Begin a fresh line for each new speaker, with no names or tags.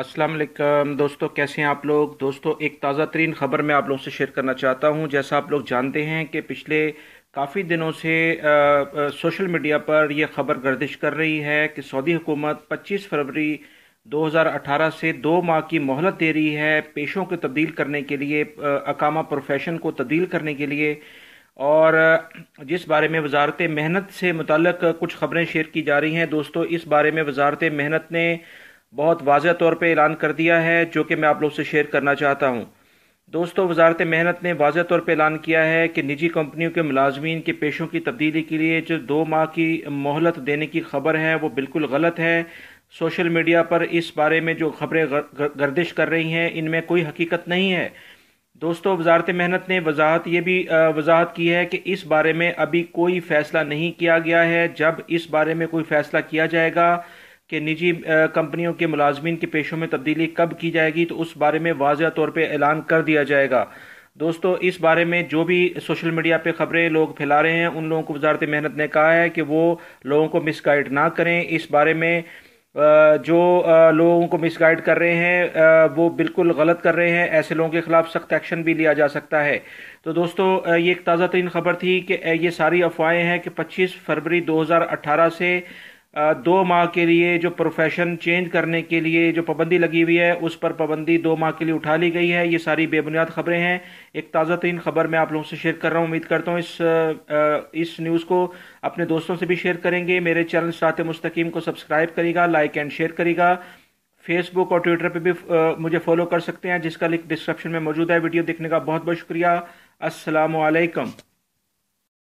अस्सलाम वालेकुम दोस्तों कैसे हैं आप लोग दोस्तों एक ताज़ा तरीन ख़बर मैं आप लोगों से शेयर करना चाहता हूं जैसा आप लोग जानते हैं कि पिछले काफ़ी दिनों से आ, आ, सोशल मीडिया पर यह खबर गर्दिश कर रही है कि सऊदी हुकूमत 25 फरवरी 2018 से दो माह की मोहलत दे रही है पेशों को तब्दील करने के लिए अकामा प्रोफेशन को तब्दील करने के लिए और जिस बारे में वजारत मेहनत से मुतल कुछ खबरें शेयर की जा रही हैं दोस्तों इस बारे में वजारत मेहनत ने बहुत वाज तौर पर ऐलान कर दिया है जो कि मैं आप लोग से शेयर करना चाहता हूँ दोस्तों वजारत मेहनत ने वाज तौर पर ऐलान किया है कि निजी कंपनियों के मुलाजमीन के पेशों की तब्दीली के लिए जो दो माह की मोहलत देने की खबर है वो बिल्कुल गलत है सोशल मीडिया पर इस बारे में जो खबरें गर्दिश कर रही हैं इनमें कोई हकीकत नहीं है दोस्तों वजारत मेहनत ने वजाहत ये भी वजाहत की है कि इस बारे में अभी कोई फैसला नहीं किया गया है जब इस बारे में कोई फैसला किया जाएगा कि निजी कंपनियों के मुलाजमीन के पेशों में तब्दीली कब की जाएगी तो उस बारे में वाजह तौर पर ऐलान कर दिया जाएगा दोस्तों इस बारे में जो भी सोशल मीडिया पे खबरें लोग फैला रहे हैं उन लोगों को वजारत मेहनत ने कहा है कि वो लोगों को मिसगाइड ना करें इस बारे में जो लोगों को मिसगाइड कर रहे हैं वो बिल्कुल गलत कर रहे हैं ऐसे लोगों के खिलाफ सख्त एक्शन भी लिया जा सकता है तो दोस्तों ये एक ताज़ा तरीन खबर थी कि ये सारी अफवाहें हैं कि 25 फरवरी 2018 से दो माह के लिए जो प्रोफेशन चेंज करने के लिए जो पाबंदी लगी हुई है उस पर पाबंदी दो माह के लिए उठा ली गई है ये सारी बेबुनियाद खबरें हैं एक ताज़ा तरीन खबर मैं आप लोगों से शेयर कर रहा हूँ उम्मीद करता हूँ इस इस न्यूज़ को अपने दोस्तों से भी शेयर करेंगे मेरे चैनल साथ मुस्तकीम को सब्सक्राइब करेगा लाइक एंड शेयर करेगा फेसबुक और ट्विटर पर भी मुझे फॉलो कर सकते हैं जिसका लिंक डिस्क्रिप्शन में मौजूद है वीडियो देखने का बहुत बहुत शुक्रिया असलकम